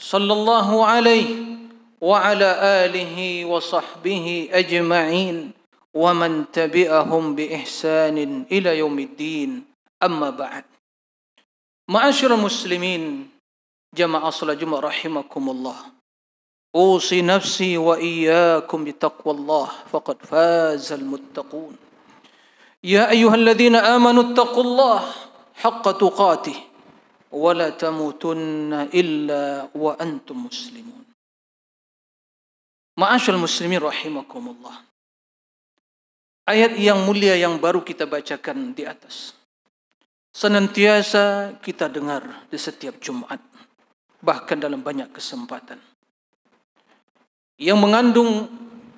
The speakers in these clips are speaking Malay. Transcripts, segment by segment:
صلى الله عليه وعلى اله وصحبه اجمعين ومن تبعهم باحسان الى يوم الدين اما بعد معاشر المسلمين جمع صلاه جمعه رحمكم الله اوصي نفسي واياكم بتقوى الله فقد فاز المتقون يا ايها الذين امنوا اتقوا الله حق تقاته ولا تموتن إلا وأنتم مسلمون معاشر المسلمين رحمكم الله Ayat yang mulia yang baru kita bacakan di atas. Senantiasa kita dengar di setiap Jumat. Bahkan dalam banyak kesempatan. Yang mengandung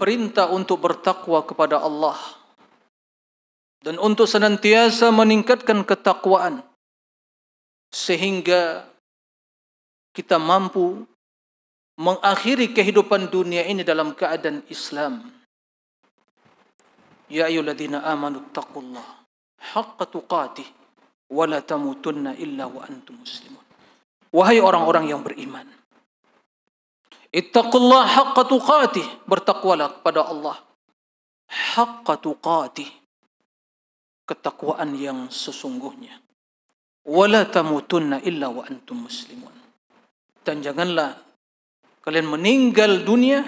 perintah untuk bertakwa kepada Allah. Dan untuk senantiasa meningkatkan ketakwaan sehingga kita mampu mengakhiri kehidupan dunia ini dalam keadaan Islam. Ya ayyuhalladzina amanu taqullaha haqqa tuqatih wa la tamutunna illa wa antum muslimun. Wahai orang-orang yang beriman, ittaqullaha haqqa tuqatih, bertakwalah kepada Allah haqqa tuqatih ketakwaan yang sesungguhnya wala tamutunna illa wa antum muslimun. Dan janganlah kalian meninggal dunia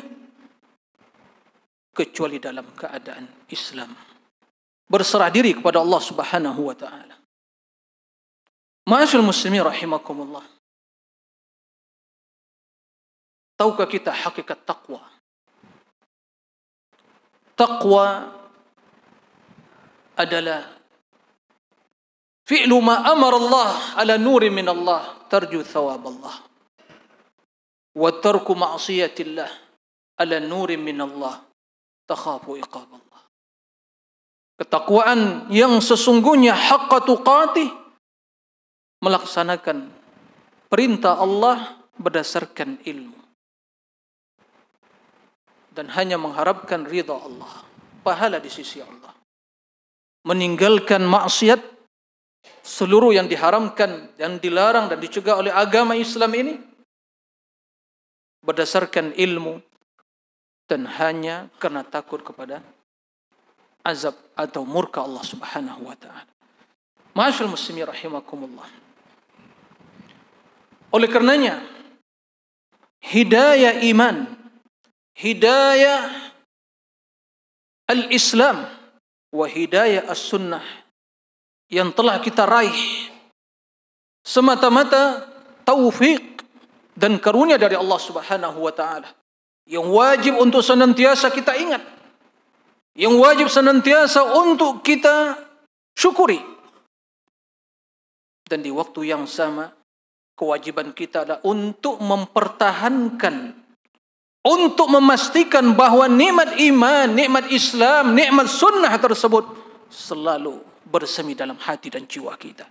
kecuali dalam keadaan Islam. Berserah diri kepada Allah Subhanahu wa taala. Ma'asyul muslimin rahimakumullah. Tahukah kita hakikat takwa? Takwa adalah fi'lu ma amara Allah ala nuri min Allah tarju thawab Allah wa tarku ma'siyatillah ala nuri min Allah takhafu iqab Allah ketakwaan yang sesungguhnya haqqatu tuqati melaksanakan perintah Allah berdasarkan ilmu dan hanya mengharapkan ridha Allah pahala di sisi Allah meninggalkan maksiat seluruh yang diharamkan dan dilarang dan dicegah oleh agama Islam ini berdasarkan ilmu dan hanya karena takut kepada azab atau murka Allah Subhanahu wa taala. Masyaallah muslimin rahimakumullah. Oleh karenanya hidayah iman hidayah al-Islam wa hidayah as-sunnah yang telah kita raih semata-mata taufik dan karunia dari Allah Subhanahu wa taala yang wajib untuk senantiasa kita ingat yang wajib senantiasa untuk kita syukuri dan di waktu yang sama kewajiban kita adalah untuk mempertahankan untuk memastikan bahawa nikmat iman, nikmat Islam, nikmat sunnah tersebut selalu bersemi dalam hati dan jiwa kita.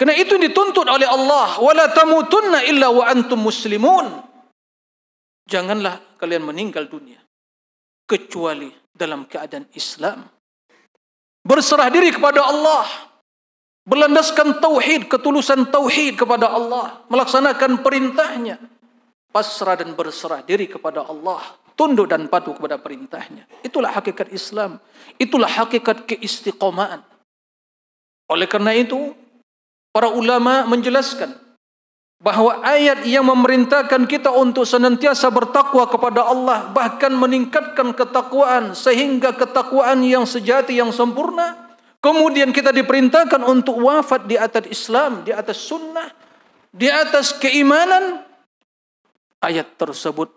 Kena itu dituntut oleh Allah. Walla tamutunna illa wa antum muslimun. Janganlah kalian meninggal dunia. Kecuali dalam keadaan Islam. Berserah diri kepada Allah. Berlandaskan tauhid, ketulusan tauhid kepada Allah. Melaksanakan perintahnya pasrah dan berserah diri kepada Allah, tunduk dan patuh kepada perintahnya. Itulah hakikat Islam, itulah hakikat keistiqomahan. Oleh kerana itu, para ulama menjelaskan bahawa ayat yang memerintahkan kita untuk senantiasa bertakwa kepada Allah bahkan meningkatkan ketakwaan sehingga ketakwaan yang sejati yang sempurna kemudian kita diperintahkan untuk wafat di atas Islam di atas sunnah di atas keimanan Ayat tersebut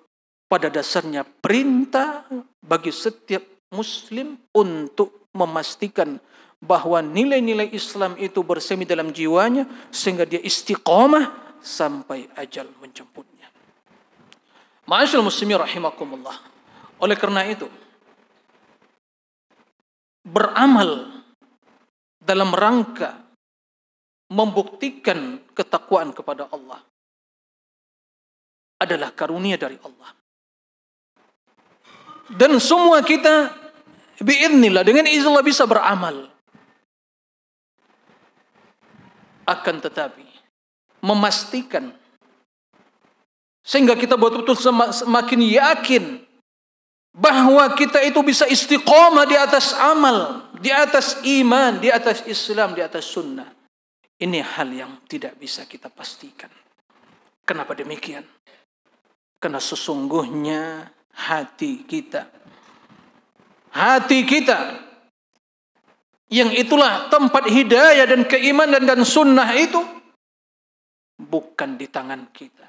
pada dasarnya perintah bagi setiap muslim untuk memastikan bahwa nilai-nilai Islam itu bersemi dalam jiwanya sehingga dia istiqomah sampai ajal menjemputnya. Ma'asyil muslimi rahimakumullah. Oleh karena itu, beramal dalam rangka membuktikan ketakwaan kepada Allah adalah karunia dari Allah. Dan semua kita biiznillah dengan izin Allah bisa beramal. Akan tetapi memastikan sehingga kita betul-betul semakin yakin bahwa kita itu bisa istiqomah di atas amal, di atas iman, di atas Islam, di atas sunnah. Ini hal yang tidak bisa kita pastikan. Kenapa demikian? Karena sesungguhnya hati kita. Hati kita. Yang itulah tempat hidayah dan keimanan dan sunnah itu. Bukan di tangan kita.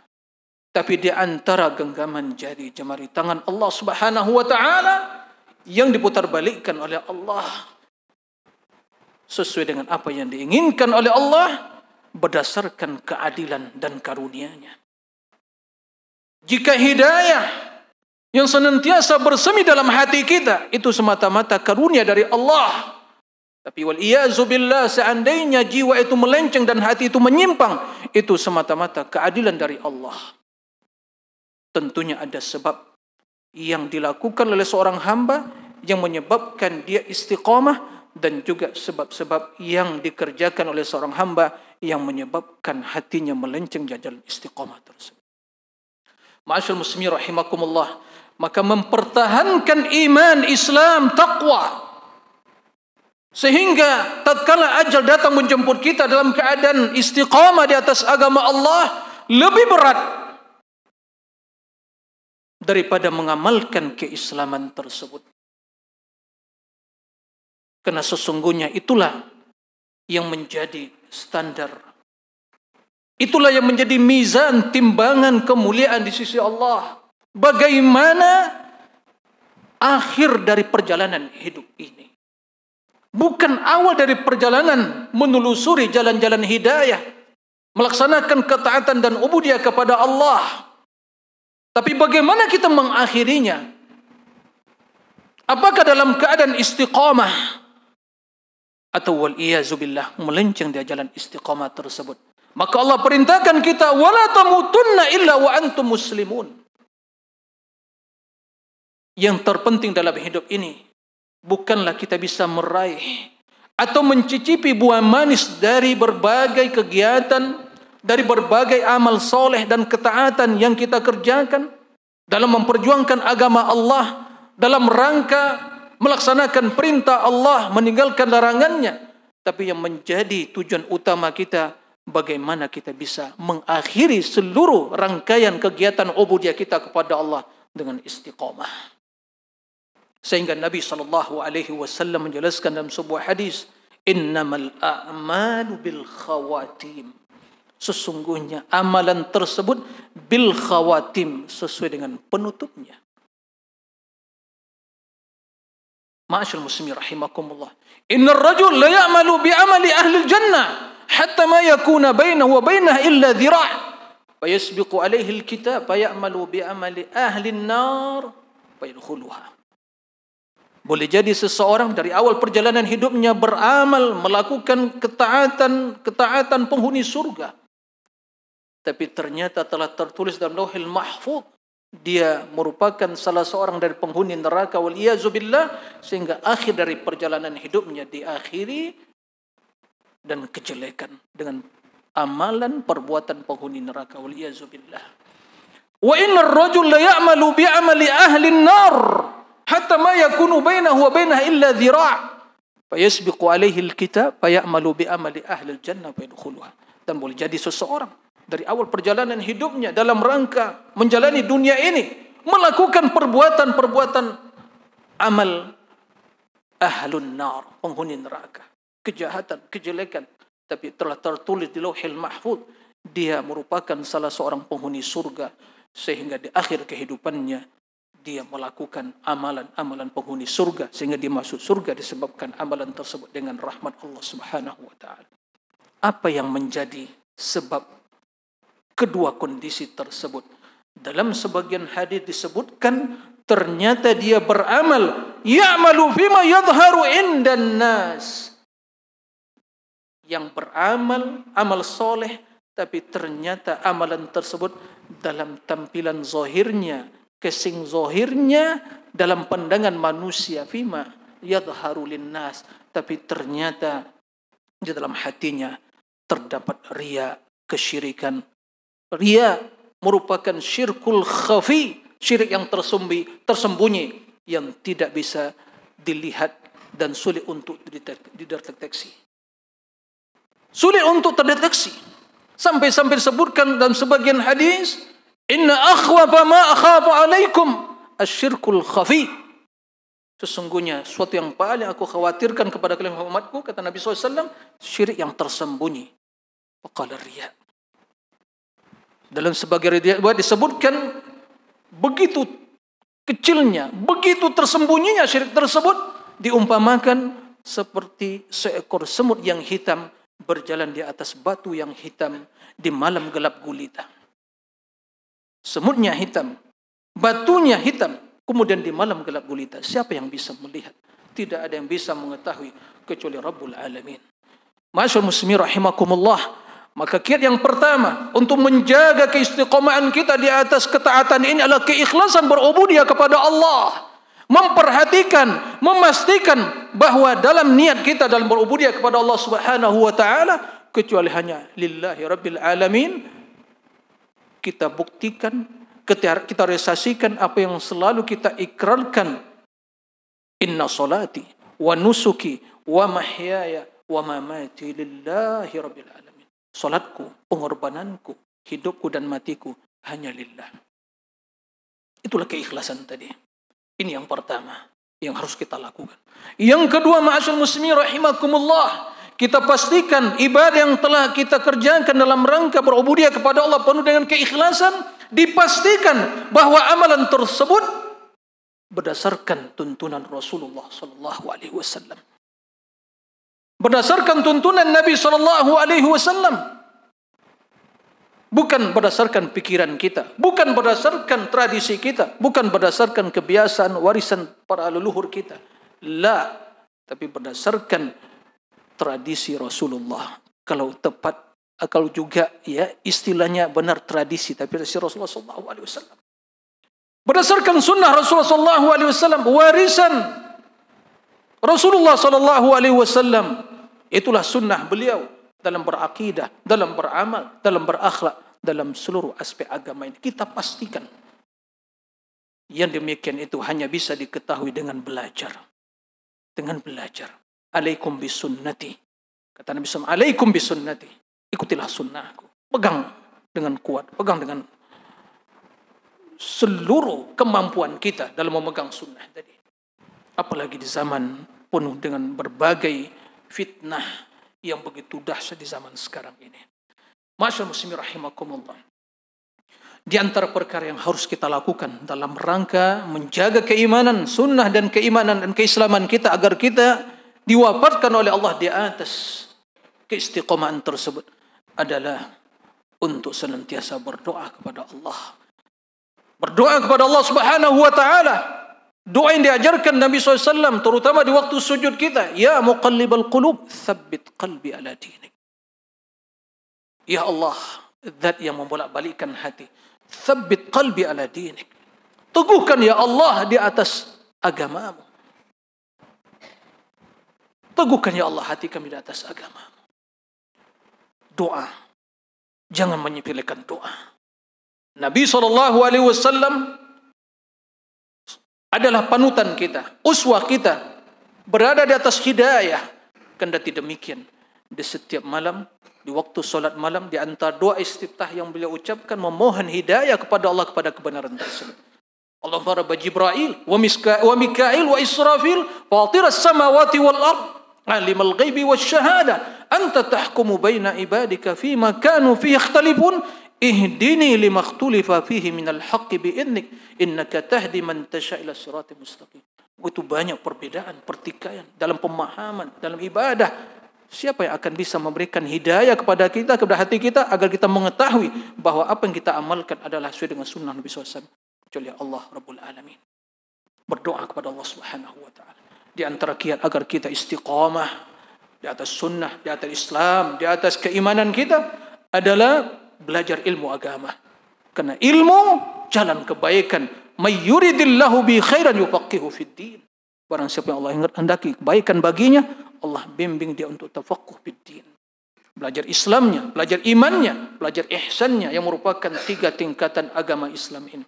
Tapi di antara genggaman jari jemari tangan Allah subhanahu wa ta'ala. Yang diputar diputarbalikkan oleh Allah. Sesuai dengan apa yang diinginkan oleh Allah. Berdasarkan keadilan dan karunianya jika hidayah yang senantiasa bersemi dalam hati kita itu semata-mata karunia dari Allah. Tapi wal iazubillah seandainya jiwa itu melenceng dan hati itu menyimpang, itu semata-mata keadilan dari Allah. Tentunya ada sebab yang dilakukan oleh seorang hamba yang menyebabkan dia istiqamah dan juga sebab-sebab yang dikerjakan oleh seorang hamba yang menyebabkan hatinya melenceng jajal istiqamah tersebut. Ma'asyul muslimin rahimakumullah. Maka mempertahankan iman Islam taqwa. Sehingga tatkala ajal datang menjemput kita dalam keadaan istiqamah di atas agama Allah lebih berat daripada mengamalkan keislaman tersebut. Karena sesungguhnya itulah yang menjadi standar Itulah yang menjadi mizan timbangan kemuliaan di sisi Allah. Bagaimana akhir dari perjalanan hidup ini? Bukan awal dari perjalanan menelusuri jalan-jalan hidayah, melaksanakan ketaatan dan ubudiah kepada Allah. Tapi bagaimana kita mengakhirinya? Apakah dalam keadaan istiqamah atau wal iyazubillah melenceng di jalan istiqamah tersebut? Maka Allah perintahkan kita wala tamutunna illa wa antum muslimun. Yang terpenting dalam hidup ini bukanlah kita bisa meraih atau mencicipi buah manis dari berbagai kegiatan, dari berbagai amal soleh dan ketaatan yang kita kerjakan dalam memperjuangkan agama Allah dalam rangka melaksanakan perintah Allah meninggalkan larangannya. Tapi yang menjadi tujuan utama kita bagaimana kita bisa mengakhiri seluruh rangkaian kegiatan ubudiyah kita kepada Allah dengan istiqamah. Sehingga Nabi saw menjelaskan dalam sebuah hadis, "Innamal a'malu bil khawatim." Sesungguhnya amalan tersebut bil khawatim sesuai dengan penutupnya. Ma'asyar muslimin rahimakumullah. Innar rajul la ya'malu bi amali ahli jannah hatta ma yakuna bainahu wa bainah illa dhira' fa yasbiqu alayhi alkitab fa ya'malu bi amali ahli an-nar fa yadkhuluha boleh jadi seseorang dari awal perjalanan hidupnya beramal melakukan ketaatan ketaatan penghuni surga tapi ternyata telah tertulis dalam lauhil mahfuz dia merupakan salah seorang dari penghuni neraka wal iazubillah sehingga akhir dari perjalanan hidupnya diakhiri dan kejelekan dengan amalan perbuatan penghuni neraka waliyazubillah wa inna ar-rajul la ya'malu bi'amali ahli an hatta ma yakunu bainahu wa bainaha illa dhira' fa yasbiqu alayhi al-kitab fa ya'malu bi'amali ahli al-jannah wa yadkhuluha dan boleh jadi seseorang dari awal perjalanan hidupnya dalam rangka menjalani dunia ini melakukan perbuatan-perbuatan amal ahli nar penghuni neraka kejahatan, kejelekan. Tapi telah tertulis di lauhil mahfud. Dia merupakan salah seorang penghuni surga. Sehingga di akhir kehidupannya, dia melakukan amalan-amalan penghuni surga. Sehingga dia masuk surga disebabkan amalan tersebut dengan rahmat Allah Subhanahu Wa Apa yang menjadi sebab kedua kondisi tersebut? Dalam sebagian hadis disebutkan ternyata dia beramal ya malu fima yadhharu indan nas yang beramal amal soleh tapi ternyata amalan tersebut dalam tampilan zohirnya, kesing zohirnya dalam pandangan manusia fima yadharu linnas tapi ternyata di dalam hatinya terdapat ria kesyirikan ria merupakan syirkul khafi syirik yang tersembunyi tersembunyi yang tidak bisa dilihat dan sulit untuk dideteksi sulit untuk terdeteksi sampai-sampai disebutkan dalam sebagian hadis inna akhwafa ma akhafu alaikum asyirkul khafi sesungguhnya suatu yang paling aku khawatirkan kepada kalian umatku kata Nabi SAW syirik yang tersembunyi faqala riya dalam sebagian riwayat disebutkan begitu kecilnya begitu tersembunyinya syirik tersebut diumpamakan seperti seekor semut yang hitam berjalan di atas batu yang hitam di malam gelap gulita. Semutnya hitam, batunya hitam, kemudian di malam gelap gulita. Siapa yang bisa melihat? Tidak ada yang bisa mengetahui kecuali Rabbul Alamin. Masyur muslimi rahimakumullah. Maka kiat yang pertama untuk menjaga keistiqomahan kita di atas ketaatan ini adalah keikhlasan berubudiah kepada Allah memperhatikan, memastikan bahawa dalam niat kita dalam berubudiah kepada Allah Subhanahu wa taala kecuali hanya lillahi rabbil alamin kita buktikan kita resasikan apa yang selalu kita ikrarkan inna salati wa nusuki wa mahyaya wa mamati lillahi rabbil alamin salatku pengorbananku hidupku dan matiku hanya lillah itulah keikhlasan tadi ini yang pertama yang harus kita lakukan. Yang kedua, ma'asyil muslimin rahimakumullah. Kita pastikan ibadah yang telah kita kerjakan dalam rangka berubudiah kepada Allah penuh dengan keikhlasan. Dipastikan bahwa amalan tersebut berdasarkan tuntunan Rasulullah sallallahu alaihi wasallam. Berdasarkan tuntunan Nabi sallallahu alaihi wasallam. Bukan berdasarkan pikiran kita. Bukan berdasarkan tradisi kita. Bukan berdasarkan kebiasaan warisan para leluhur kita. La. Tapi berdasarkan tradisi Rasulullah. Kalau tepat, kalau juga ya istilahnya benar tradisi. Tapi tradisi Rasulullah SAW. Berdasarkan sunnah Rasulullah SAW. Warisan Rasulullah SAW. Itulah sunnah beliau dalam berakidah, dalam beramal, dalam berakhlak, dalam seluruh aspek agama ini. Kita pastikan yang demikian itu hanya bisa diketahui dengan belajar. Dengan belajar. Alaikum bisunnati. Kata Nabi SAW, Alaikum bisunnati. Ikutilah sunnahku. Pegang dengan kuat. Pegang dengan seluruh kemampuan kita dalam memegang sunnah tadi. Apalagi di zaman penuh dengan berbagai fitnah yang begitu dahsyat di zaman sekarang ini. Masya muslimi rahimakumullah. Di antara perkara yang harus kita lakukan dalam rangka menjaga keimanan, sunnah dan keimanan dan keislaman kita agar kita diwafatkan oleh Allah di atas keistiqomahan tersebut adalah untuk senantiasa berdoa kepada Allah. Berdoa kepada Allah Subhanahu wa taala Doa yang diajarkan Nabi SAW terutama di waktu sujud kita. Ya muqallibal qulub, thabbit qalbi ala dini. Ya Allah, that yang membolak balikan hati. Thabbit qalbi ala dini. Teguhkan ya Allah di atas agamamu. Teguhkan ya Allah hati kami di atas agamamu. Doa. Jangan menyepilekan doa. Nabi SAW adalah panutan kita, uswa kita, berada di atas hidayah. Kanda tidak mungkin di setiap malam, di waktu solat malam, di antara doa istiftah yang beliau ucapkan, memohon hidayah kepada Allah kepada kebenaran tersebut. Allah Rabb Jibril, wa, wa Mikail, wa Israfil, al samawati wal ard, alim al ghaibi wal shahada, anta tahkumu baina ibadika fi ma kanu fi ikhtalifun ihdini limaktulifa fihi minal haqqi bi'innik innaka tahdi man tasha'ila surati mustaqim itu banyak perbedaan, pertikaian dalam pemahaman, dalam ibadah siapa yang akan bisa memberikan hidayah kepada kita, kepada hati kita agar kita mengetahui bahawa apa yang kita amalkan adalah sesuai dengan sunnah Nabi SAW kecuali ya Allah Rabbul Alamin berdoa kepada Allah Subhanahu Wa Taala di antara kiat agar kita istiqamah di atas sunnah, di atas Islam, di atas keimanan kita adalah belajar ilmu agama. Karena ilmu jalan kebaikan. Mayyuridillahu bi khairan yufaqihu fid din. Barang siapa yang Allah hendaki kebaikan baginya, Allah bimbing dia untuk tafaqquh fid din. Belajar Islamnya, belajar imannya, belajar ihsannya yang merupakan tiga tingkatan agama Islam ini.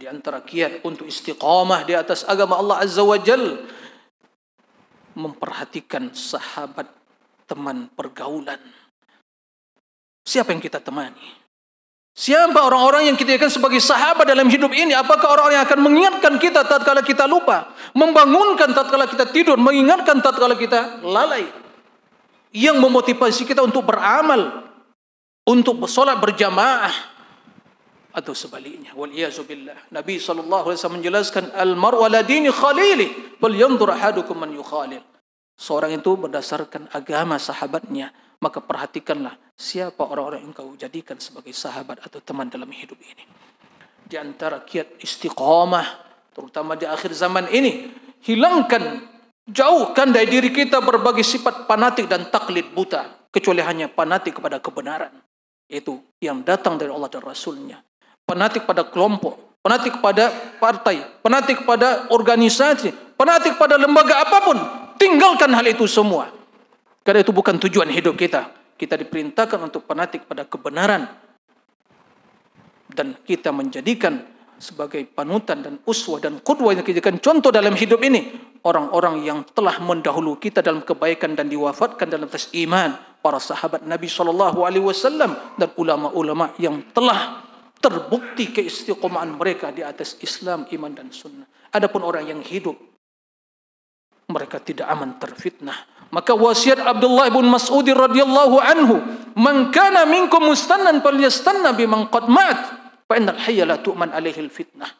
Di antara kiat untuk istiqamah di atas agama Allah Azza wa Jal, memperhatikan sahabat teman pergaulan. Siapa yang kita temani? Siapa orang-orang yang kita jadikan sebagai sahabat dalam hidup ini? Apakah orang-orang yang akan mengingatkan kita tatkala kita lupa? Membangunkan tatkala kita tidur? Mengingatkan tatkala kita lalai? Yang memotivasi kita untuk beramal? Untuk bersolat berjamaah? Atau sebaliknya? Waliyazubillah. Nabi SAW menjelaskan, Al-mar'u ala dini khalili. Bal ahadukum man yukhalil. Seorang itu berdasarkan agama Sahabatnya maka perhatikanlah siapa orang-orang yang kau jadikan sebagai sahabat atau teman dalam hidup ini. Di antara kiat istiqamah, terutama di akhir zaman ini, hilangkan, jauhkan dari diri kita berbagai sifat panatik dan taklid buta, kecuali hanya panatik kepada kebenaran, yaitu yang datang dari Allah dan Rasulnya. Panatik kepada kelompok, panatik kepada partai, panatik kepada organisasi, panatik kepada lembaga apapun, tinggalkan hal itu semua. Karena itu bukan tujuan hidup kita. Kita diperintahkan untuk fanatik pada kebenaran. Dan kita menjadikan sebagai panutan dan uswah dan kudwah yang dijadikan contoh dalam hidup ini. Orang-orang yang telah mendahulu kita dalam kebaikan dan diwafatkan dalam atas iman. Para sahabat Nabi Sallallahu Alaihi Wasallam dan ulama-ulama yang telah terbukti keistiqomahan mereka di atas Islam, iman dan sunnah. Adapun orang yang hidup, mereka tidak aman terfitnah. Maka wasiat Abdullah bin Mas'ud radhiyallahu anhu, "Man kana minkum mustannan falyastanna biman qad mat fa innal hayya la tu'man alaihi alfitnah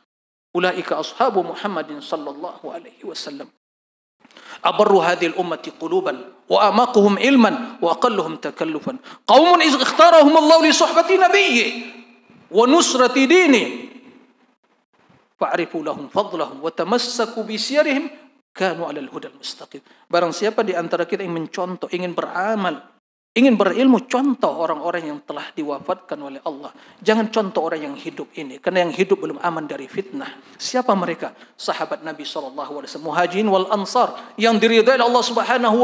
Ulaika ashabu Muhammadin sallallahu alaihi wasallam. أبر هذه الأمة قلوبا وأعمقهم علما وأقلهم تكلفا قوم إذ اختارهم الله لصحبة نبيه ونصرة دينه فاعرفوا لهم فضلهم وتمسكوا بسيرهم kanu alal hudal mustaqim. Barang siapa di antara kita yang mencontoh, ingin beramal, ingin berilmu, contoh orang-orang yang telah diwafatkan oleh Allah. Jangan contoh orang yang hidup ini. kerana yang hidup belum aman dari fitnah. Siapa mereka? Sahabat Nabi SAW. Muhajirin wal ansar. Yang diridai oleh Allah Subhanahu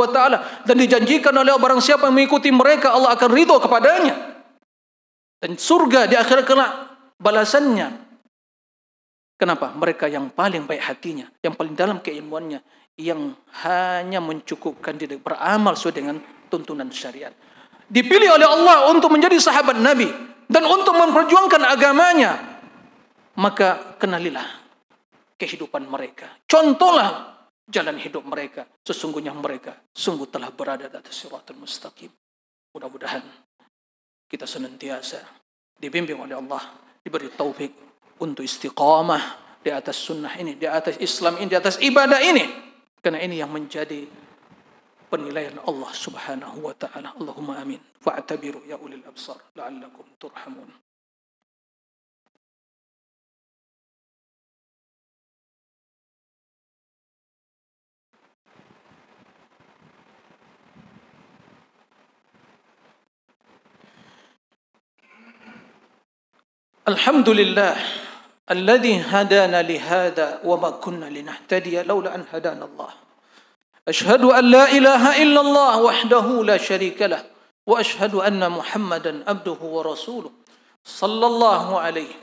Dan dijanjikan oleh barang siapa yang mengikuti mereka, Allah akan ridho kepadanya. Dan surga di akhirat kelak balasannya Kenapa? Mereka yang paling baik hatinya, yang paling dalam keilmuannya, yang hanya mencukupkan diri beramal sesuai dengan tuntunan syariat. Dipilih oleh Allah untuk menjadi sahabat Nabi dan untuk memperjuangkan agamanya. Maka kenalilah kehidupan mereka. Contohlah jalan hidup mereka. Sesungguhnya mereka sungguh telah berada di atas suratul mustaqim. Mudah-mudahan kita senantiasa dibimbing oleh Allah, diberi taufik untuk istiqamah di atas sunnah ini, di atas Islam ini, di atas ibadah ini. Karena ini yang menjadi penilaian Allah Subhanahu wa taala. Allahumma amin. Fa'tabiru ya ulil absar la'allakum turhamun. الحمد لله الذي هدانا لهذا وما كنا لنهتدي لولا ان هدانا الله اشهد ان لا اله الا الله وحده لا شريك له واشهد ان محمدا عبده ورسوله صلى الله عليه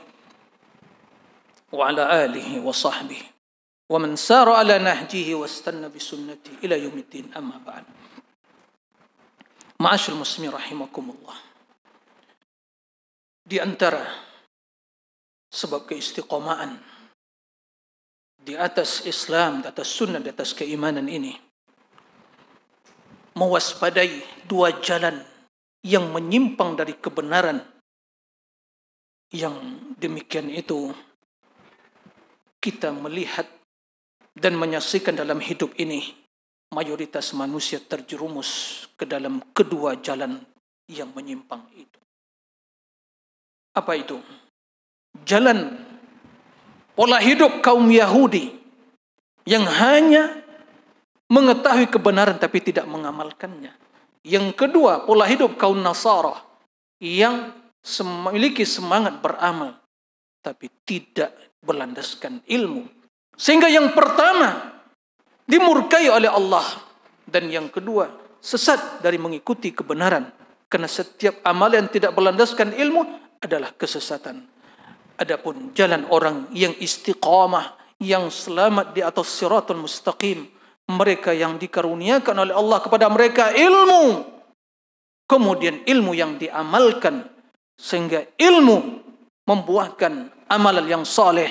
وعلى اله وصحبه ومن سار على نهجه واستنى بسنته الى يوم الدين اما بعد معاشر المسلمين رحمكم الله di antara sebab keistiqomaan di atas Islam, di atas sunnah, di atas keimanan ini. Mewaspadai dua jalan yang menyimpang dari kebenaran yang demikian itu kita melihat dan menyaksikan dalam hidup ini mayoritas manusia terjerumus ke dalam kedua jalan yang menyimpang itu. Apa itu? jalan pola hidup kaum Yahudi yang hanya mengetahui kebenaran tapi tidak mengamalkannya. Yang kedua, pola hidup kaum Nasara yang memiliki semangat beramal tapi tidak berlandaskan ilmu. Sehingga yang pertama dimurkai oleh Allah dan yang kedua sesat dari mengikuti kebenaran. Karena setiap amal yang tidak berlandaskan ilmu adalah kesesatan. Adapun jalan orang yang istiqamah, yang selamat di atas siratul mustaqim, mereka yang dikaruniakan oleh Allah kepada mereka ilmu. Kemudian ilmu yang diamalkan sehingga ilmu membuahkan amalan yang saleh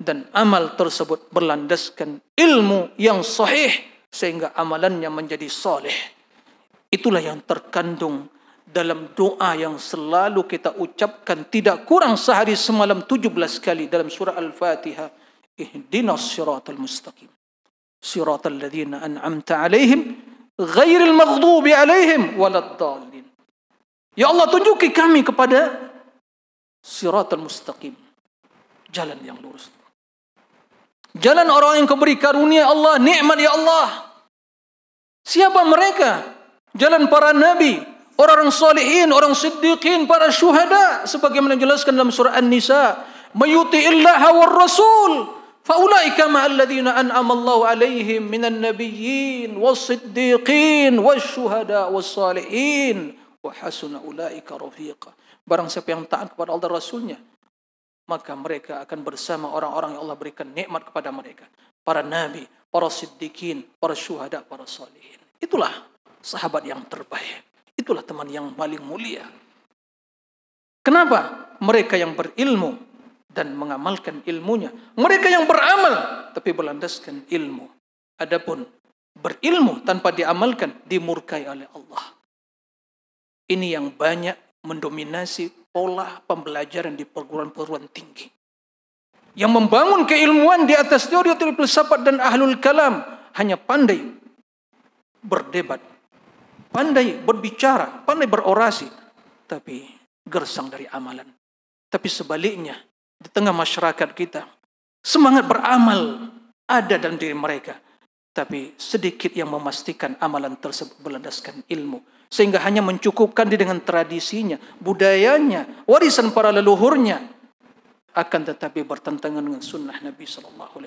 dan amal tersebut berlandaskan ilmu yang sahih sehingga amalannya menjadi saleh. Itulah yang terkandung dalam doa yang selalu kita ucapkan tidak kurang sehari semalam 17 kali dalam surah Al-Fatihah. Ihdinas siratal mustaqim. Siratal ladhina an'amta alaihim ghairil maghdubi alaihim waladdallin. Ya Allah tunjuki kami kepada siratal mustaqim. Jalan yang lurus. Jalan orang yang kau karunia Allah, nikmat ya Allah. Siapa mereka? Jalan para nabi, orang-orang salihin, orang siddiqin, para syuhada sebagaimana dijelaskan dalam surah An-Nisa, mayuti Allah war rasul fa ulaika ma alladziina an'ama Allahu 'alaihim minan nabiyyin was siddiqin was shuhada was salihin wa hasuna ulaika rafiqa barang siapa yang taat kepada Allah dan rasulnya maka mereka akan bersama orang-orang yang Allah berikan nikmat kepada mereka para nabi para siddiqin para syuhada para salihin itulah sahabat yang terbaik Itulah teman yang paling mulia. Kenapa mereka yang berilmu dan mengamalkan ilmunya? Mereka yang beramal tapi berlandaskan ilmu. Adapun berilmu tanpa diamalkan dimurkai oleh Allah. Ini yang banyak mendominasi pola pembelajaran di perguruan-perguruan tinggi. Yang membangun keilmuan di atas teori-teori filsafat dan ahlul kalam hanya pandai berdebat pandai berbicara, pandai berorasi, tapi gersang dari amalan. Tapi sebaliknya, di tengah masyarakat kita, semangat beramal ada dalam diri mereka. Tapi sedikit yang memastikan amalan tersebut berlandaskan ilmu. Sehingga hanya mencukupkan dia dengan tradisinya, budayanya, warisan para leluhurnya. Akan tetapi bertentangan dengan sunnah Nabi SAW.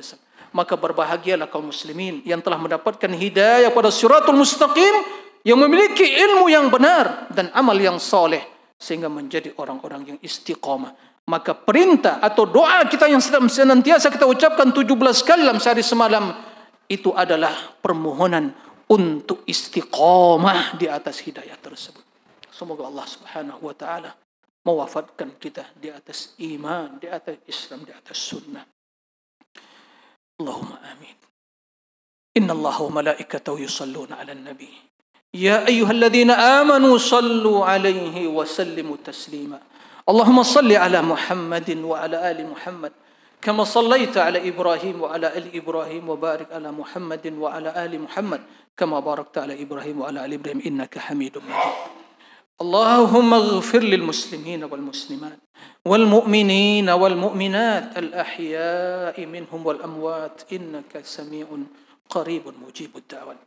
Maka berbahagialah kaum muslimin yang telah mendapatkan hidayah pada suratul mustaqim yang memiliki ilmu yang benar dan amal yang soleh sehingga menjadi orang-orang yang istiqomah. Maka perintah atau doa kita yang senantiasa kita ucapkan 17 kali dalam sehari semalam itu adalah permohonan untuk istiqomah di atas hidayah tersebut. Semoga Allah Subhanahu wa taala mewafatkan kita di atas iman, di atas Islam, di atas sunnah. Allahumma amin. Inna Allah wa malaikatahu yusalluna 'alan nabiyyi يا ايها الذين امنوا صلوا عليه وسلموا تسليما اللهم صل على محمد وعلى ال محمد كما صليت على ابراهيم وعلى ال ابراهيم وبارك على محمد وعلى ال محمد كما باركت على ابراهيم وعلى ال ابراهيم انك حميد مجيد اللهم اغفر للمسلمين والمسلمات والمؤمنين والمؤمنات الاحياء منهم والاموات انك سميع قريب مجيب الدعوات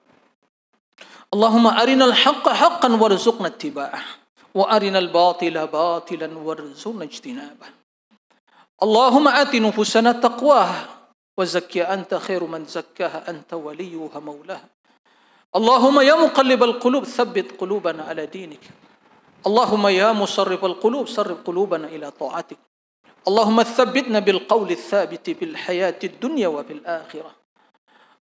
اللهم أرنا الحق حقا وارزقنا اتباعه وأرنا الباطل باطلا وارزقنا اجتنابه اللهم آت نفوسنا تقواها وزكي أنت خير من زكاها أنت وليها مولاها اللهم يا مقلب القلوب ثبت قلوبنا على دينك اللهم يا مصرف القلوب صرف قلوبنا إلى طاعتك اللهم ثبتنا بالقول الثابت في الحياة الدنيا وفي الآخرة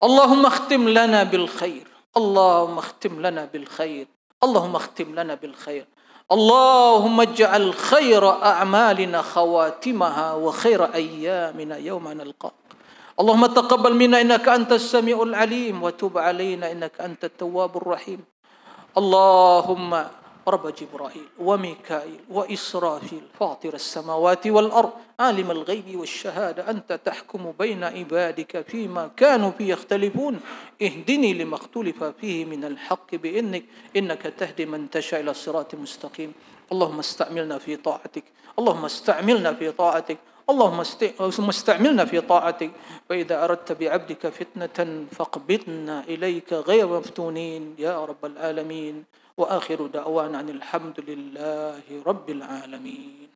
اللهم اختم لنا بالخير اللهم اختم لنا بالخير اللهم اختم لنا بالخير اللهم اجعل خير أعمالنا خواتمها وخير أيامنا يوم نلقاك اللهم تقبل منا إنك أنت السميع العليم وتب علينا إنك أنت التواب الرحيم اللهم رب جبرائيل وميكائيل وإسرافيل فاطر السماوات والأرض عالم الغيب والشهادة أنت تحكم بين عبادك فيما كانوا فيه يختلفون اهدني لما اختلف فيه من الحق بإنك إنك تهدي من تشاء إلى الصراط المستقيم اللهم استعملنا في طاعتك اللهم استعملنا في طاعتك اللهم استعملنا في طاعتك فإذا أردت بعبدك فتنة فاقبضنا إليك غير مفتونين يا رب العالمين واخر دعوانا عن الحمد لله رب العالمين